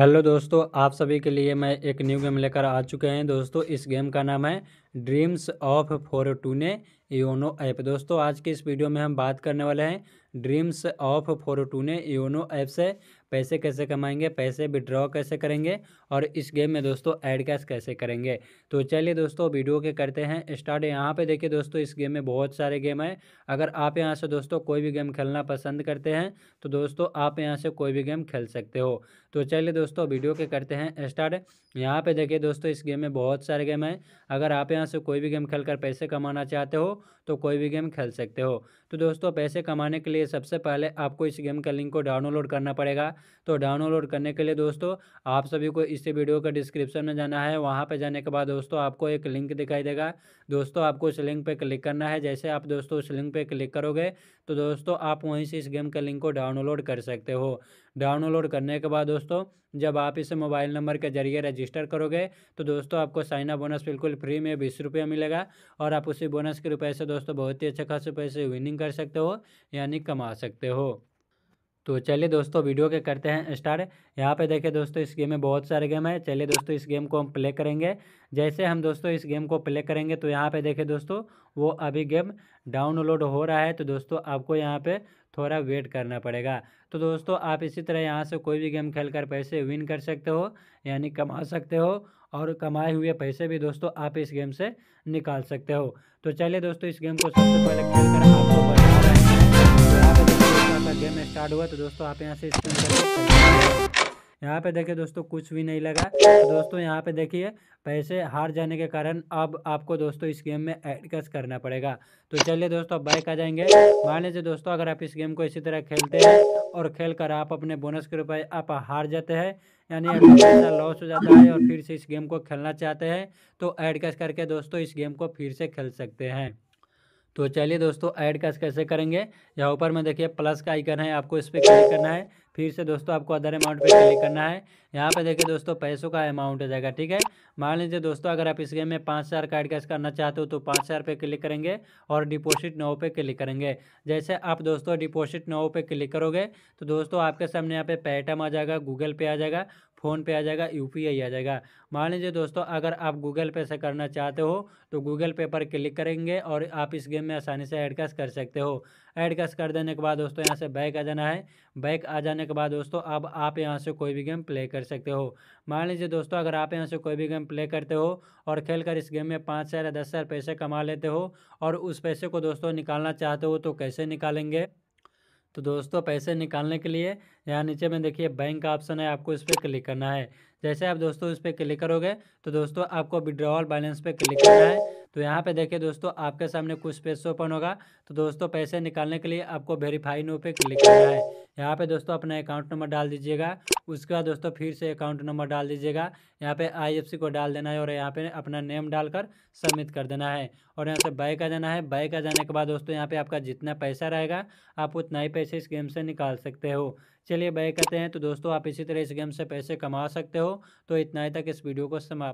hello दोस्तों आप सभी के लिए मैं एक न्यू गेम लेकर आ चुके हैं दोस्तों इस गेम का नाम है ड्रीम्स ऑफ फोर ने योनो ऐप दोस्तों आज के इस वीडियो में हम बात करने वाले हैं ड्रीम्स ऑफ ने योनो ऐप से पैसे कैसे कमाएंगे पैसे विड्रॉ कैसे करेंगे और इस गेम में दोस्तों एड कैश कैसे करेंगे तो चलिए दोस्तों वीडियो के करते हैं स्टार्ट यहाँ पे देखिए दोस्तों इस गेम में बहुत सारे गेम हैं अगर आप यहाँ से दोस्तों कोई भी गेम खेलना पसंद करते हैं तो दोस्तों आप यहाँ से कोई भी गेम खेल सकते हो तो चलिए दोस्तों वीडियो के करते हैं स्टार्ट यहाँ पर देखिए दोस्तों इस गेम में बहुत सारे गेम हैं अगर आप यहाँ से कोई भी गेम खेल पैसे कमाना चाहते हो तो कोई भी गेम खेल सकते हो तो दोस्तों पैसे कमाने के लिए सबसे पहले आपको इस गेम का लिंक को डाउनलोड करना पड़ेगा तो डाउनलोड करने के लिए दोस्तों आप सभी को इस वीडियो का डिस्क्रिप्शन में जाना है वहाँ पर जाने के बाद दोस्तों आपको एक लिंक दिखाई देगा दोस्तों आपको उस लिंक पर क्लिक करना है जैसे आप दोस्तों उस लिंक पर क्लिक करोगे तो दोस्तों आप वहीं से इस गेम का लिंक को डाउनलोड कर सकते हो डाउनलोड करने के बाद दोस्तों जब आप इसे मोबाइल नंबर के जरिए रजिस्टर करोगे तो दोस्तों आपको साइना बोनस बिल्कुल फ्री में बीस रुपये मिलेगा और आप उसी बोनस के रुपए से दोस्तों बहुत ही अच्छे खासे पैसे विनिंग कर सकते हो यानी कमा सकते हो तो चलिए दोस्तों वीडियो के करते हैं स्टार्ट यहाँ पे देखिए दोस्तों इस गेम में बहुत सारे गेम है चलिए दोस्तों इस गेम को हम प्ले करेंगे जैसे हम दोस्तों इस गेम को प्ले करेंगे तो यहाँ पे देखिए दोस्तों वो अभी गेम डाउनलोड हो रहा है तो दोस्तों आपको यहाँ पे थोड़ा वेट करना पड़ेगा तो दोस्तों आप इसी तरह यहाँ से कोई भी गेम खेल कर पैसे विन कर सकते हो यानी कमा सकते हो और कमाए हुए पैसे भी दोस्तों आप इस गेम से निकाल सकते हो तो चलिए दोस्तों इस गेम को सबसे पहले खेल कर आपको बता रहे हैं तो गेम स्टार्ट हुआ तो दोस्तों आप यहाँ से यहाँ पे देखिए दोस्तों कुछ भी नहीं लगा दोस्तों यहाँ पे देखिए पैसे हार जाने के कारण अब आपको दोस्तों इस गेम में एड कस करना पड़ेगा तो चलिए दोस्तों अब बाइक आ जाएंगे मान लीजिए दोस्तों अगर आप इस गेम को इसी तरह खेलते हैं और खेल कर आप अपने बोनस के रुपए आप हार जाते हैं यानी पैसा लॉस हो जाता है और फिर से इस गेम को खेलना चाहते हैं तो कस करके दोस्तों इस गेम को फिर से खेल सकते हैं तो चलिए दोस्तों ऐड कैसे करेंगे यहाँ ऊपर में देखिए प्लस का आइकन है आपको इस पर क्लिक करना है फिर से दोस्तों आपको अदर अमाउंट पे क्लिक करना है यहाँ पे देखिए दोस्तों पैसों का अमाउंट आ जाएगा ठीक है मान लीजिए दोस्तों अगर आप इस गेम में पाँच हज़ार का एडकास्ट करना चाहते हो तो पाँच हज़ार पे क्लिक करेंगे और डिपॉजिट नौ पे क्लिक करेंगे जैसे आप दोस्तों डिपॉजिट नौ पे क्लिक करोगे तो दोस्तों आपके सामने यहाँ पे पेटीएम आ जाएगा गूगल पे आ जाएगा फ़ोन पे आ जाएगा यूपीआई आ जाएगा मान लीजिए दोस्तों अगर आप गूगल पे से करना चाहते हो तो गूगल पे पर क्लिक करेंगे और आप इस गेम में आसानी से एडकास्ट कर सकते हो एड कस कर देने के बाद दोस्तों यहाँ से बैक आ जाना है बैक आ जाने के बाद दोस्तों अब आप यहाँ से कोई भी गेम प्ले कर सकते हो मान लीजिए दोस्तों अगर आप यहाँ से कोई भी गेम प्ले करते हो और खेल कर इस गेम में पाँच हज़ार या दस हज़ार पैसे कमा लेते हो और उस पैसे को दोस्तों निकालना चाहते हो तो कैसे निकालेंगे तो दोस्तों पैसे निकालने के लिए यहाँ नीचे में देखिए बैंक का ऑप्शन है आपको इस पर क्लिक करना है जैसे आप दोस्तों इस पर क्लिक करोगे तो दोस्तों आपको विड्रॉल बैलेंस पर क्लिक करना है तो यहाँ पे देखिए दोस्तों आपके सामने कुछ पेज ओपन होगा तो दोस्तों पैसे निकालने के लिए आपको वेरीफाई नो पे क्लिक करना है यहाँ पे दोस्तों अपना अकाउंट नंबर डाल दीजिएगा उसके बाद दोस्तों फिर से अकाउंट नंबर डाल दीजिएगा यहाँ पे आईएफसी को डाल देना है और यहाँ पे अपना नेम डालकर सबमिट कर देना है और यहाँ से बाइक आ जाना है बाइक आ जाने के बाद दोस्तों यहाँ पे आपका जितना पैसा रहेगा आप उतना ही पैसे इस गेम से निकाल सकते हो चलिए बाइक आते हैं तो दोस्तों आप इसी तरह इस गेम से पैसे कमा सकते हो तो इतना ही तक इस वीडियो को समाप्त